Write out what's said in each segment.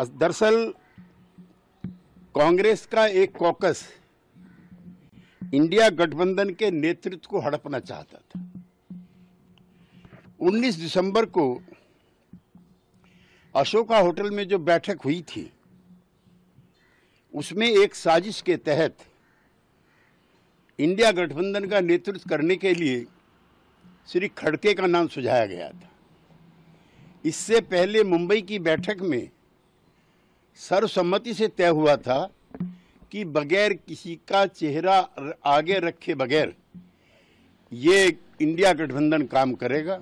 दरअसल कांग्रेस का एक कॉकस इंडिया गठबंधन के नेतृत्व को हड़पना चाहता था 19 दिसंबर को अशोका होटल में जो बैठक हुई थी उसमें एक साजिश के तहत इंडिया गठबंधन का नेतृत्व करने के लिए श्री खड़के का नाम सुझाया गया था इससे पहले मुंबई की बैठक में सर्वसम्मति से तय हुआ था कि बगैर किसी का चेहरा आगे रखे बगैर ये इंडिया गठबंधन काम करेगा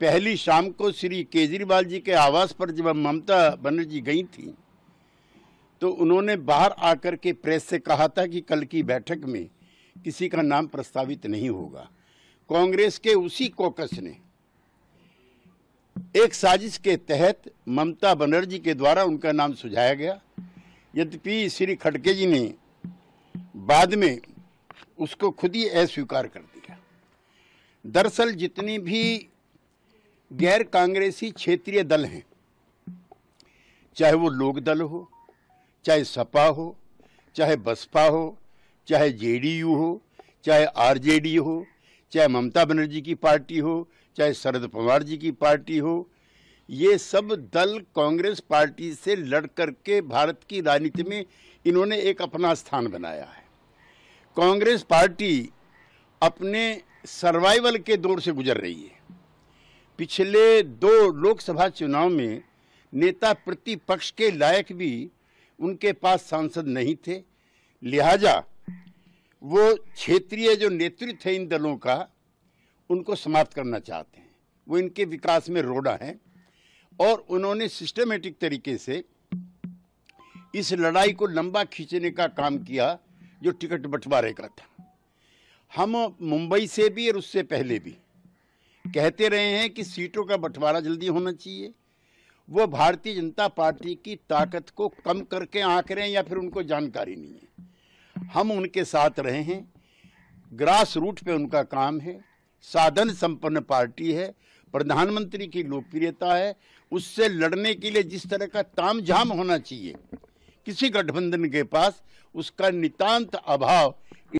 पहली शाम को श्री केजरीवाल जी के आवास पर जब ममता बनर्जी गई थी तो उन्होंने बाहर आकर के प्रेस से कहा था कि कल की बैठक में किसी का नाम प्रस्तावित नहीं होगा कांग्रेस के उसी कोकस ने एक साजिश के तहत ममता बनर्जी के द्वारा उनका नाम सुझाया गया यद्यपि श्री खड़के जी ने बाद में उसको खुद ही अस्वीकार कर दिया दरअसल जितनी भी गैर कांग्रेसी क्षेत्रीय दल हैं चाहे वो लोक दल हो चाहे सपा हो चाहे बसपा हो चाहे जेडीयू हो चाहे आरजेडी हो चाहे ममता बनर्जी की पार्टी हो चाहे शरद पवार जी की पार्टी हो ये सब दल कांग्रेस पार्टी से लड़ कर के भारत की राजनीति में इन्होंने एक अपना स्थान बनाया है कांग्रेस पार्टी अपने सर्वाइवल के दौर से गुजर रही है पिछले दो लोकसभा चुनाव में नेता प्रतिपक्ष के लायक भी उनके पास सांसद नहीं थे लिहाजा वो क्षेत्रीय जो नेतृत्व है इन दलों का उनको समाप्त करना चाहते हैं वो इनके विकास में रोड़ा है और उन्होंने सिस्टमेटिक तरीके से इस लड़ाई को लंबा खींचने का काम किया जो टिकट बंटवारे का था हम मुंबई से भी और उससे पहले भी कहते रहे हैं कि सीटों का बंटवारा जल्दी होना चाहिए वो भारतीय जनता पार्टी की ताकत को कम करके आंक रहे हैं या फिर उनको जानकारी नहीं है हम उनके साथ रहे हैं ग्रास रूट पे उनका काम है साधन संपन्न पार्टी है प्रधानमंत्री की लोकप्रियता है उससे लड़ने के लिए जिस तरह का तामझाम होना चाहिए किसी गठबंधन के पास उसका नितांत अभाव